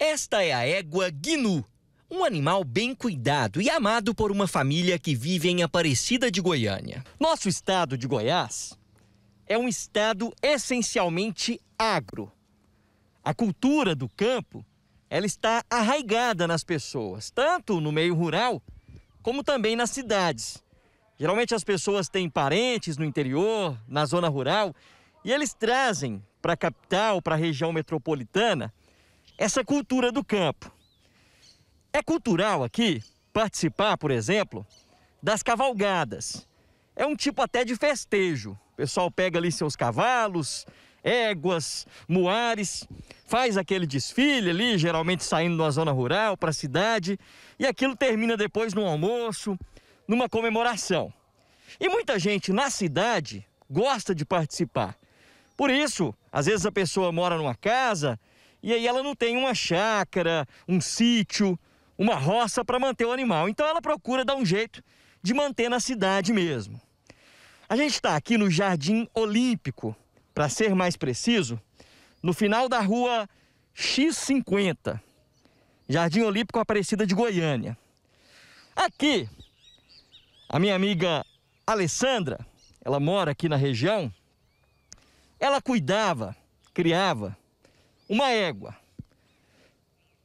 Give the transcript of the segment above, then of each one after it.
Esta é a égua Gnu, um animal bem cuidado e amado por uma família que vive em Aparecida de Goiânia. Nosso estado de Goiás é um estado essencialmente agro. A cultura do campo, ela está arraigada nas pessoas, tanto no meio rural como também nas cidades. Geralmente as pessoas têm parentes no interior, na zona rural, e eles trazem para a capital, para a região metropolitana, essa cultura do campo. É cultural aqui participar, por exemplo, das cavalgadas. É um tipo até de festejo. O pessoal pega ali seus cavalos, éguas, muares, faz aquele desfile ali, geralmente saindo de uma zona rural para a cidade, e aquilo termina depois num almoço, numa comemoração. E muita gente na cidade gosta de participar. Por isso, às vezes a pessoa mora numa casa, e aí ela não tem uma chácara, um sítio, uma roça para manter o animal. Então ela procura dar um jeito de manter na cidade mesmo. A gente está aqui no Jardim Olímpico, para ser mais preciso, no final da rua X50, Jardim Olímpico Aparecida de Goiânia. Aqui, a minha amiga Alessandra, ela mora aqui na região, ela cuidava, criava uma égua.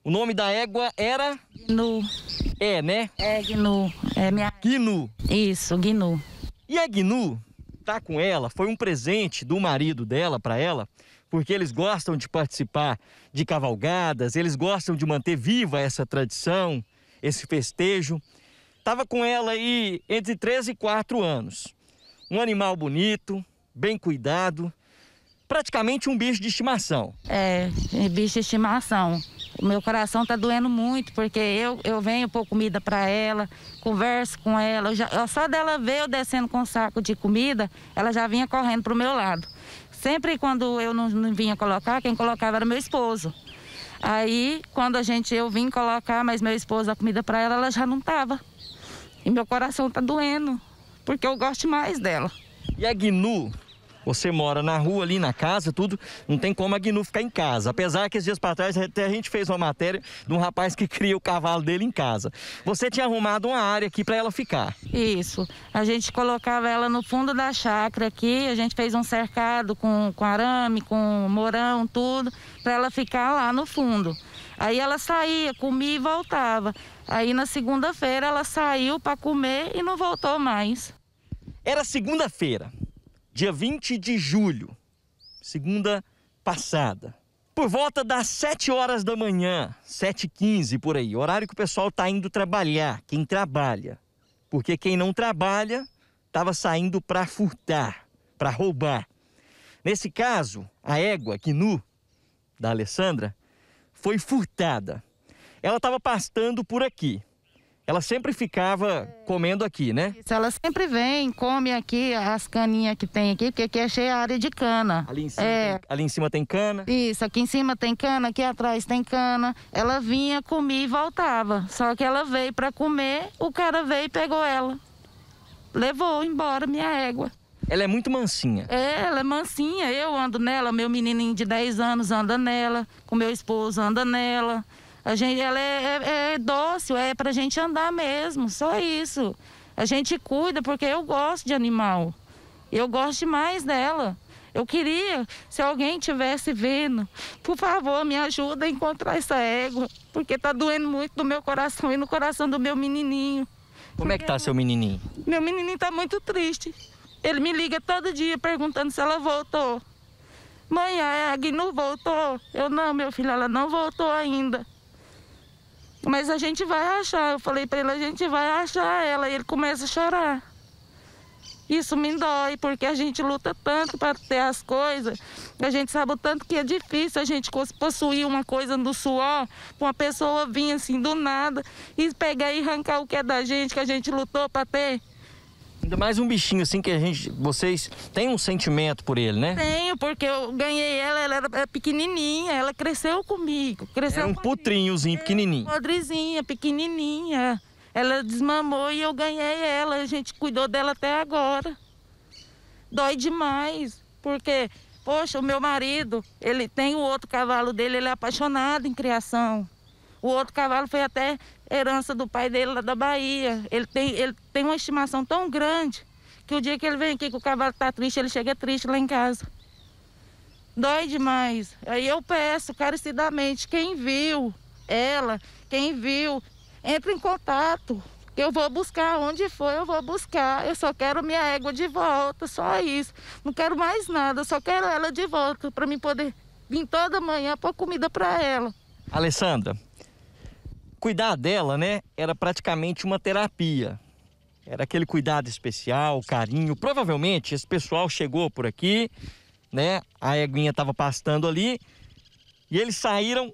O nome da égua era? Gnu. É, né? É, Gnu. É minha... Gnu. Isso, Gnu. E a Gnu tá com ela, foi um presente do marido dela para ela, porque eles gostam de participar de cavalgadas, eles gostam de manter viva essa tradição, esse festejo. Tava com ela aí entre 3 e 4 anos. Um animal bonito, bem cuidado, praticamente um bicho de estimação. É, é, bicho de estimação. O meu coração tá doendo muito, porque eu, eu venho pôr comida para ela, converso com ela. Eu já, só dela ver eu descendo com um saco de comida, ela já vinha correndo pro meu lado. Sempre quando eu não, não vinha colocar, quem colocava era meu esposo. Aí, quando a gente eu vim colocar, mas meu esposo a comida para ela, ela já não tava. E meu coração tá doendo, porque eu gosto mais dela. E a Gnu, você mora na rua, ali na casa, tudo, não tem como a Gnu ficar em casa. Apesar que esses dias para trás até a gente fez uma matéria de um rapaz que cria o cavalo dele em casa. Você tinha arrumado uma área aqui para ela ficar. Isso. A gente colocava ela no fundo da chácara aqui, a gente fez um cercado com, com arame, com morão, tudo, para ela ficar lá no fundo. Aí ela saía, comia e voltava. Aí na segunda-feira ela saiu para comer e não voltou mais. Era segunda-feira dia 20 de julho, segunda passada. Por volta das 7 horas da manhã, 7h15 por aí, horário que o pessoal está indo trabalhar, quem trabalha. Porque quem não trabalha estava saindo para furtar, para roubar. Nesse caso, a égua Kinu, da Alessandra, foi furtada. Ela estava pastando por aqui, ela sempre ficava comendo aqui, né? Isso, ela sempre vem, come aqui as caninhas que tem aqui, porque aqui é cheia a área de cana. Ali em, cima é. tem, ali em cima tem cana? Isso, aqui em cima tem cana, aqui atrás tem cana. Ela vinha, comia e voltava. Só que ela veio para comer, o cara veio e pegou ela. Levou embora minha égua. Ela é muito mansinha. É, ela é mansinha. Eu ando nela, meu menininho de 10 anos anda nela, com meu esposo anda nela. A gente, ela é, é, é dócil, é pra gente andar mesmo, só isso. A gente cuida porque eu gosto de animal. Eu gosto demais dela. Eu queria, se alguém tivesse vendo, por favor, me ajuda a encontrar essa égua, porque tá doendo muito no meu coração e no coração do meu menininho. Como é que tá seu menininho? Meu menininho tá muito triste. Ele me liga todo dia perguntando se ela voltou. Mãe, a não voltou? Eu não, meu filho, ela não voltou ainda. Mas a gente vai achar. Eu falei para ele, a gente vai achar ela. E ele começa a chorar. Isso me dói, porque a gente luta tanto para ter as coisas. A gente sabe o tanto que é difícil a gente possuir uma coisa no suor, uma pessoa vir assim do nada e pegar e arrancar o que é da gente, que a gente lutou para ter. Ainda mais um bichinho assim que a gente, vocês têm um sentimento por ele, né? Tenho, porque eu ganhei ela, ela era é pequenininha, ela cresceu comigo. Cresceu era é um comigo. putrinhozinho é, pequenininho. Podrezinha, pequenininha. Ela desmamou e eu ganhei ela, a gente cuidou dela até agora. Dói demais, porque poxa, o meu marido, ele tem o outro cavalo dele, ele é apaixonado em criação. O outro cavalo foi até herança do pai dele lá da Bahia. Ele tem, ele tem uma estimação tão grande que o dia que ele vem aqui que o cavalo está triste, ele chega triste lá em casa. Dói demais. Aí eu peço carecidamente, quem viu ela, quem viu, entre em contato. Que eu vou buscar onde foi? eu vou buscar. Eu só quero minha égua de volta, só isso. Não quero mais nada, eu só quero ela de volta para mim poder vir toda manhã pôr comida para ela. Alessandra, Cuidar dela, né, era praticamente uma terapia. Era aquele cuidado especial, carinho. Provavelmente esse pessoal chegou por aqui, né? A eguinha estava pastando ali e eles saíram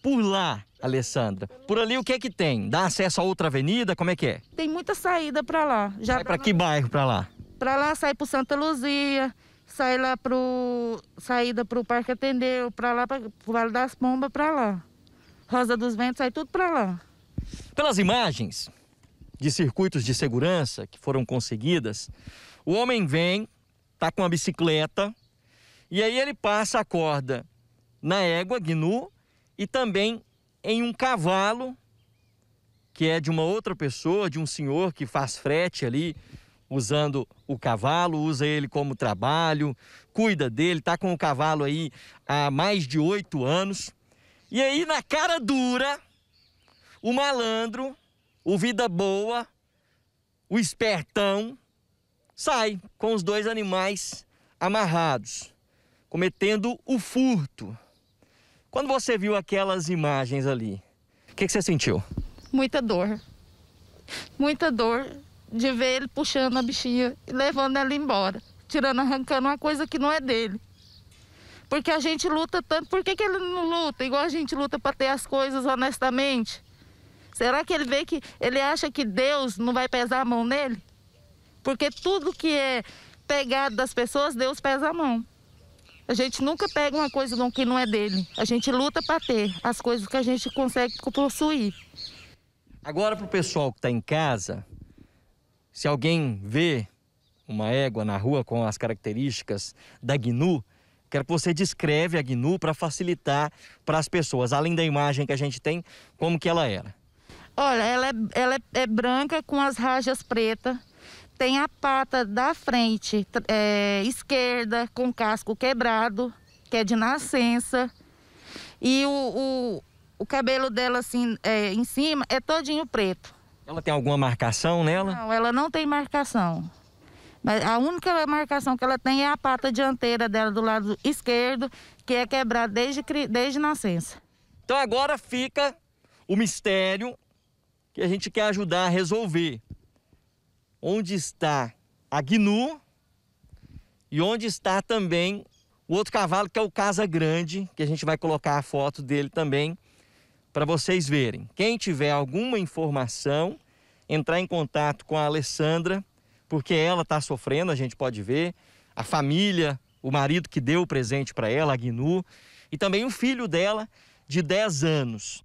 por lá, Alessandra. Por ali o que é que tem? Dá acesso a outra avenida? Como é que é? Tem muita saída para lá. Já para que bairro para lá? Para lá sai pro Santa Luzia, sai lá pro saída pro Parque Atendeu, para lá pro Vale das Pombas, para lá. Rosa dos Ventos, aí tudo para lá. Pelas imagens de circuitos de segurança que foram conseguidas, o homem vem, tá com a bicicleta, e aí ele passa a corda na égua, gnu, e também em um cavalo que é de uma outra pessoa, de um senhor que faz frete ali, usando o cavalo, usa ele como trabalho, cuida dele, tá com o cavalo aí há mais de oito anos. E aí, na cara dura, o malandro, o vida boa, o espertão, sai com os dois animais amarrados, cometendo o furto. Quando você viu aquelas imagens ali, o que, que, você sentiu? Muita dor. Muita dor de ver ele puxando a bichinha e levando ela embora, tirando, arrancando uma coisa que não é dele. Porque a gente luta tanto, por que, que ele não luta? Igual a gente luta para ter as coisas honestamente. Será que ele vê que ele acha que Deus não vai pesar a mão nele? Porque tudo que é pegado das pessoas, Deus pesa a mão. A gente nunca pega uma coisa que não é dele. A gente luta para ter as coisas que a gente consegue possuir. Agora, para o pessoal que está em casa, se alguém vê uma égua na rua com as características da GNU, Quero que você descreve a GNU para facilitar para as pessoas, além da imagem que a gente tem, como que ela era. Olha, ela é, ela é, é branca com as rajas pretas, tem a pata da frente é, esquerda com casco quebrado, que é de nascença, e o, o, o cabelo dela assim é, em cima é todinho preto. Ela tem alguma marcação nela? Não, ela não tem marcação. Mas a única marcação que ela tem é a pata dianteira dela do lado esquerdo, que é quebrada desde, desde nascença. Então agora fica o mistério que a gente quer ajudar a resolver. Onde está a Gnu e onde está também o outro cavalo, que é o Casa Grande, que a gente vai colocar a foto dele também para vocês verem. Quem tiver alguma informação, entrar em contato com a Alessandra porque ela está sofrendo, a gente pode ver, a família, o marido que deu o presente para ela, a Gnu, e também o filho dela de 10 anos.